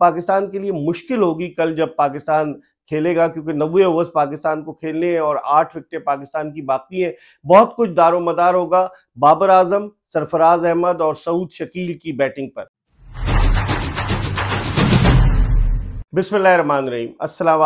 पाकिस्तान के लिए मुश्किल होगी कल जब पाकिस्तान खेलेगा क्योंकि नब्बे ओवर्स पाकिस्तान को खेलने हैं और आठ विकटें पाकिस्तान की बाकी हैं बहुत कुछ दारोमदार होगा बाबर आजम सरफराज अहमद और सऊद शकील की बैटिंग पर बिस्मिल्लाहमान रहीम अस्सलाम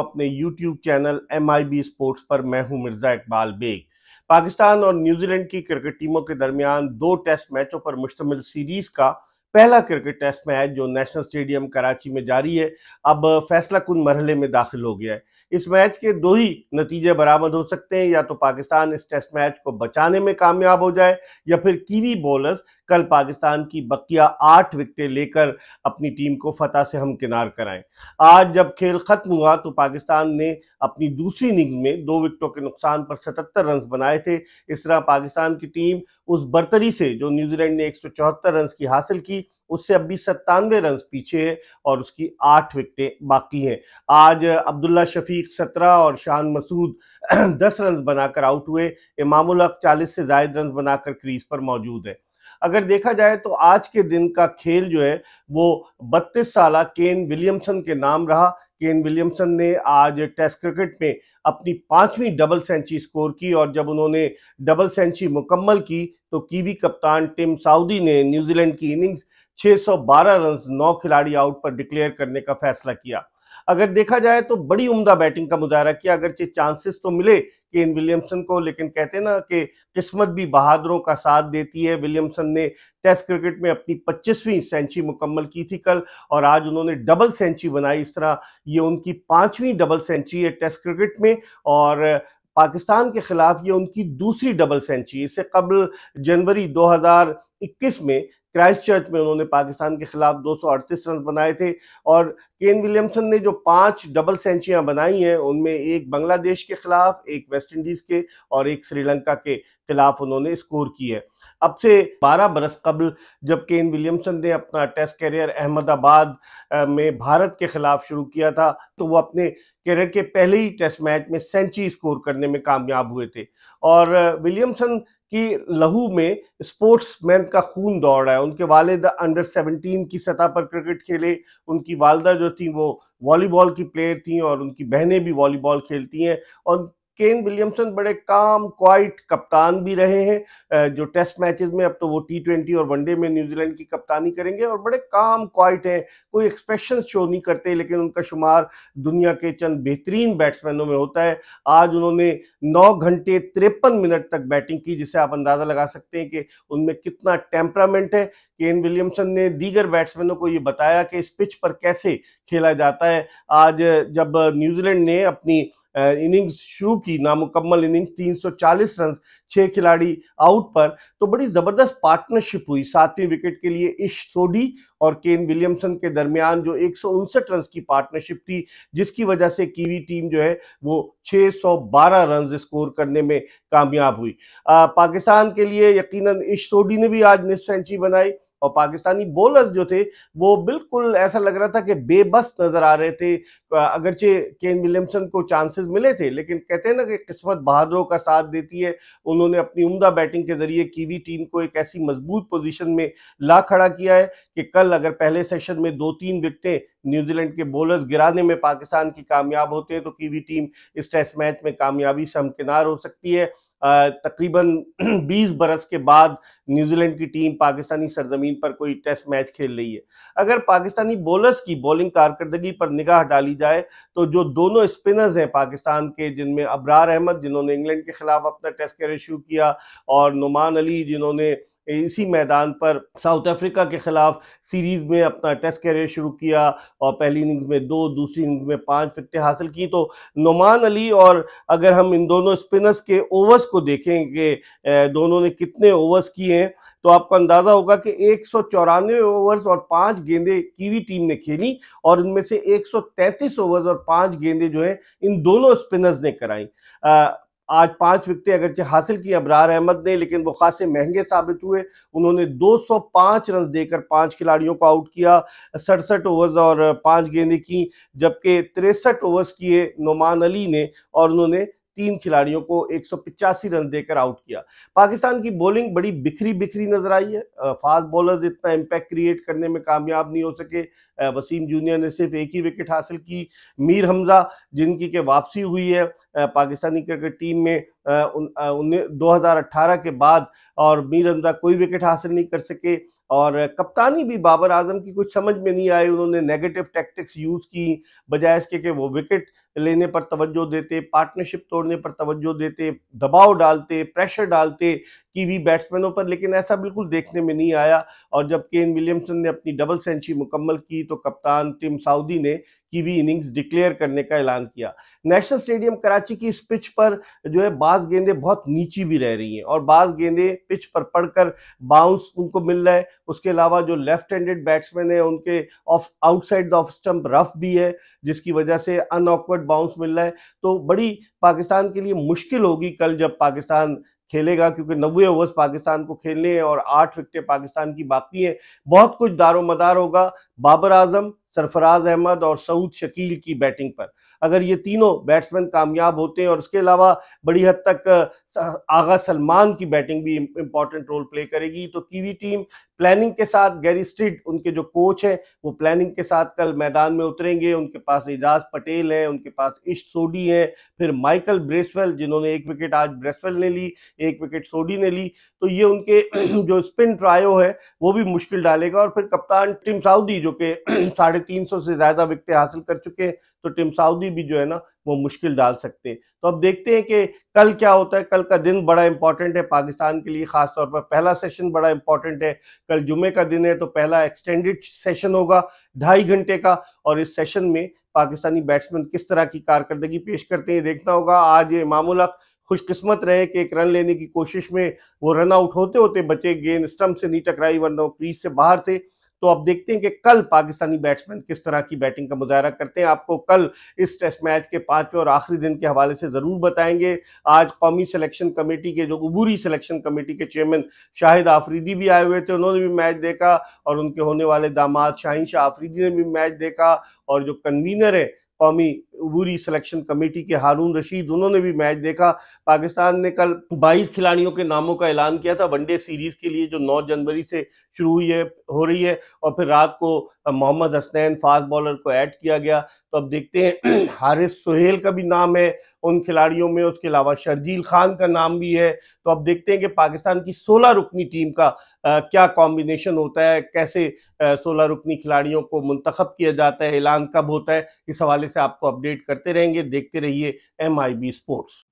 अपने YouTube channel M I B sports पर मैं हूं मिर्ज़ा इकबाल बेग पाकिस्तान और न्यूजीलैंड की क्रिकेट टीमों के दरमियान दो टेस्ट मैचों पर मुश्तमिल सीरीज़ का पहला क्रिकेट टेस्ट मैच जो नेशनल स्टेडियम कराची में जारी है अब फैसला कुन मरहले में दाखिल हो गया है इस मैच के दो ही नतीजे बरामद हो सकते हैं या तो पाकिस्तान इस टेस्ट मैच को बचाने में कामयाब हो जाए या फिर कीवी बॉलर्स कल पाकिस्तान की बकिया आठ विकेटें लेकर अपनी टीम को फतह से हमकिनार कराएं आज जब खेल खत्म हुआ तो पाकिस्तान ने अपनी दूसरी इनिंग में दो विकेटों के नुकसान पर 77 रन बनाए थे इस तरह पाकिस्तान की टीम उस बर्तरी से जो न्यूजीलैंड ने एक रन की हासिल की उससे अब भी सत्तानवे रन पीछे है और उसकी आठ विकटें बाकी हैं आज अब्दुल्ला शफीक सत्रह और शान मसूद दस रन बनाकर आउट हुए इमामुल हक चालीस से जायद रन बनाकर क्रीज पर मौजूद है अगर देखा जाए तो आज के दिन का खेल जो है वो बत्तीस साल केन विलियमसन के नाम रहा केन विलियमसन ने आज टेस्ट क्रिकेट में अपनी पांचवी डबल सेंचुरी स्कोर की और जब उन्होंने डबल सेंचुरी मुकम्मल की तो कीवी कप्तान टिम साउदी ने न्यूजीलैंड की इनिंग्स 612 रन्स नौ खिलाड़ी आउट पर डिक्लेयर करने का फैसला किया अगर देखा जाए तो बड़ी उम्दा बैटिंग का मुजाहरा किया अगरचे चांसेस तो मिले केन विलियमसन को लेकिन कहते हैं ना कि किस्मत भी बहादुरों का साथ देती है विलियमसन ने टेस्ट क्रिकेट में अपनी 25वीं सेंचुरी मुकम्मल की थी कल और आज उन्होंने डबल सेंचुरी बनाई इस तरह ये उनकी पांचवीं डबल सेंचुरी है टेस्ट क्रिकेट में और पाकिस्तान के खिलाफ ये उनकी दूसरी डबल सेंचुरी इससे कबल जनवरी दो 21 में क्राइस्ट चर्च में उन्होंने पाकिस्तान के खिलाफ दो रन बनाए थे और केन विलियमसन ने जो पांच डबल सेंचुरियां बनाई हैं उनमें एक बांग्लादेश के खिलाफ एक वेस्ट इंडीज के और एक श्रीलंका के खिलाफ उन्होंने स्कोर की है अब से 12 बरस कबल जब केन विलियमसन ने अपना टेस्ट करियर अहमदाबाद में भारत के खिलाफ शुरू किया था तो वो अपने करियर के पहले ही टेस्ट मैच में सेंचुरी स्कोर करने में कामयाब हुए थे और विलियमसन कि लहू में स्पोर्ट्समैन का खून दौड़ रहा है उनके वालिद अंडर 17 की सतह पर क्रिकेट खेले उनकी वालदा जो थी वो वॉलीबॉल की प्लेयर थी और उनकी बहनें भी वॉलीबॉल खेलती हैं और केन विलियमसन बड़े काम क्वाइट कप्तान भी रहे हैं जो टेस्ट मैचेस में अब तो वो टी ट्वेंटी और वनडे में न्यूजीलैंड की कप्तानी करेंगे और बड़े काम क्वाइट हैं कोई एक्सप्रेशन शो नहीं करते लेकिन उनका शुमार दुनिया के चंद बेहतरीन बैट्समैनों में होता है आज उन्होंने नौ घंटे तिरपन मिनट तक बैटिंग की जिससे आप अंदाज़ा लगा सकते हैं कि उनमें कितना टेम्परामेंट है केन विलियमसन ने दीगर बैट्समैनों को ये बताया कि इस पिच पर कैसे खेला जाता है आज जब न्यूजीलैंड ने अपनी इनिंग्स शुरू की नामुकम्मल इनिंग्स 340 रन छह खिलाड़ी आउट पर तो बड़ी ज़बरदस्त पार्टनरशिप हुई सातवीं विकेट के लिए इश सोडी और केन विलियमसन के दरमियान जो एक रन की पार्टनरशिप थी जिसकी वजह से कीवी टीम जो है वो 612 रन स्कोर करने में कामयाब हुई आ, पाकिस्तान के लिए यकीनन इश सोडी ने भी आज निस्ट सेंचुरी बनाई और पाकिस्तानी बॉलर्स जो थे वो बिल्कुल ऐसा लग रहा था कि बेबस नजर आ रहे थे अगरचे केन विलियमसन को चांसेस मिले थे लेकिन कहते हैं ना कि किस्मत बहादुरों का साथ देती है उन्होंने अपनी उमदा बैटिंग के जरिए कीवी टीम को एक ऐसी मजबूत पोजीशन में ला खड़ा किया है कि कल अगर पहले सेशन में दो तीन विकटें न्यूजीलैंड के बॉलर्स गिराने में पाकिस्तान की कामयाब होते हैं तो कीवी टीम इस टेस्ट मैच में कामयाबी से हमकिनार हो सकती है तकरीबन 20 बरस के बाद न्यूजीलैंड की टीम पाकिस्तानी सरजमीन पर कोई टेस्ट मैच खेल रही है अगर पाकिस्तानी बॉलर्स की बॉलिंग कारकर्दगी पर निगाह डाली जाए तो जो दोनों स्पिनर्स हैं पाकिस्तान के जिनमें अबरार अहमद जिन्होंने इंग्लैंड के खिलाफ अपना टेस्ट कैरियर शुरू किया और नुमान अली जिन्होंने इसी मैदान पर साउथ अफ्रीका के खिलाफ सीरीज़ में अपना टेस्ट कैरियर शुरू किया और पहली इनिंग्स में दो दूसरी इनिंग्स में पाँच विकटें हासिल की तो नुमान अली और अगर हम इन दोनों स्पिनर्स के ओवर्स को देखें कि दोनों ने कितने ओवर्स किए हैं तो आपको अंदाज़ा होगा कि एक ओवर्स और पाँच गेंदे कीवी टीम ने खेली और इनमें से एक ओवर्स और पाँच गेंदे जो है इन दोनों स्पिनर्स ने कराई आज पांच विकटें अगरचे हासिल की अबरार अहमद ने लेकिन वो खासे महंगे साबित हुए उन्होंने 205 रन देकर पांच खिलाड़ियों को आउट किया सड़सठ ओवर्स और पांच गेंदें की जबकि तिरसठ ओवर्स किए नुमान अली ने और उन्होंने तीन खिलाड़ियों को एक रन देकर आउट किया पाकिस्तान की बॉलिंग बड़ी बिखरी बिखरी नजर आई है फास्ट बॉलर्स इतना इम्पैक्ट क्रिएट करने में कामयाब नहीं हो सके वसीम जूनियर ने सिर्फ एक ही विकेट हासिल की मीर हमजा जिनकी के वापसी हुई है पाकिस्तानी क्रिकेट टीम में दो के बाद और मीर हमजा कोई विकेट हासिल नहीं कर सके और कप्तानी भी बाबर आजम की कुछ समझ में नहीं आई उन्होंने नेगेटिव टैक्टिक्स यूज़ की बजाय इसके कि वो विकेट लेने पर तवज्जो देते पार्टनरशिप तोड़ने पर तवज्जो देते दबाव डालते प्रेशर डालते की भी बैट्समैनों पर लेकिन ऐसा बिल्कुल देखने में नहीं आया और जब केन विलियमसन ने अपनी डबल सेंचुरी मुकम्मल की तो कप्तान टिम साउदी ने की भी इनिंग्स डिक्लेयर करने का ऐलान किया नेशनल स्टेडियम कराची की इस पिच पर जो है बाज गेंदे बहुत नीची भी रह रही हैं और बाज गेंदे पिच पर पड़कर बाउंस उनको मिल रहा है उसके अलावा जो लेफ्ट हैंडेड बैट्समैन है उनके off outside the off stump rough भी है जिसकी वजह से अनऑकवर्ड बाउंस मिल रहा है तो बड़ी पाकिस्तान के लिए मुश्किल होगी कल जब पाकिस्तान खेलेगा क्योंकि नब्बे ओवर्स पाकिस्तान को खेलने हैं और आठ विकटें पाकिस्तान की बाकी हैं बहुत कुछ दारोमदार होगा बाबर आजम सरफराज अहमद और सऊद शकील की बैटिंग पर अगर ये तीनों बैट्समैन कामयाब होते हैं और उसके अलावा बड़ी हद तक आगा सलमान की बैटिंग भी इम्पॉर्टेंट रोल प्ले करेगी तो कीवी टीम प्लानिंग के साथ गैरी स्ट्रीट उनके जो कोच हैं वो प्लानिंग के साथ कल मैदान में उतरेंगे उनके पास एजाज पटेल हैं उनके पास इश्त सोडी हैं फिर माइकल ब्रेसवेल जिन्होंने एक विकेट आज ब्रेसवेल ने ली एक विकेट सोडी ने ली तो ये उनके जो स्पिन ट्रायो है वो भी मुश्किल डालेगा और फिर कप्तान टिम साउदी जो कि साढ़े तीन सौ से ज़्यादा विकटें हासिल कर चुके हैं तो टिम साउदी भी जो है ना वो मुश्किल डाल सकते हैं तो अब देखते हैं कि कल क्या होता है कल का दिन बड़ा इंपॉर्टेंट है पाकिस्तान के लिए खासतौर पर पहला सेशन बड़ा इंपॉर्टेंट है कल जुमे का दिन है तो पहला एक्सटेंडेड सेशन होगा ढाई घंटे का और इस सेशन में पाकिस्तानी बैट्समैन किस तरह की कारकर्दगी पेश करते हैं देखना होगा आज ये मामूल खुशकिस्मत रहे कि एक रन लेने की कोशिश में वो रन आउट होते होते बचे गेंद स्टम्प से नहीं टकराई वरना वो क्रीज से बाहर थे तो अब देखते हैं कि कल पाकिस्तानी बैट्समैन किस तरह की बैटिंग का मुजाहरा करते हैं आपको कल इस टेस्ट मैच के पाँचवें और आखिरी दिन के हवाले से ज़रूर बताएंगे आज कौमी सिलेक्शन कमेटी के जो अबूरी सिलेक्शन कमेटी के चेयरमैन शाहिद आफरीदी भी आए हुए थे उन्होंने भी मैच देखा और उनके होने वाले दामाद शाहिन शाह आफरीदी ने भी मैच देखा और जो कन्वीनर है कौमी अबूरी सिलेक्शन कमेटी के हारून रशीद उन्होंने भी मैच देखा पाकिस्तान ने कल 22 खिलाड़ियों के नामों का ऐलान किया था वनडे सीरीज के लिए जो 9 जनवरी से शुरू हुई है हो रही है और फिर रात को मोहम्मद हसनैन फास्ट बॉलर को ऐड किया गया तो अब देखते हैं हारिस सुहेल का भी नाम है उन खिलाड़ियों में उसके अलावा शर्जील खान का नाम भी है तो अब देखते हैं कि पाकिस्तान की सोलह रुकनी टीम का आ, क्या कॉम्बिनेशन होता है कैसे सोलह रुकनी खिलाड़ियों को मंतखब किया जाता है ऐलान कब होता है इस हवाले से आपको अपडेट करते रहेंगे देखते रहिए एम आई बी स्पोर्ट्स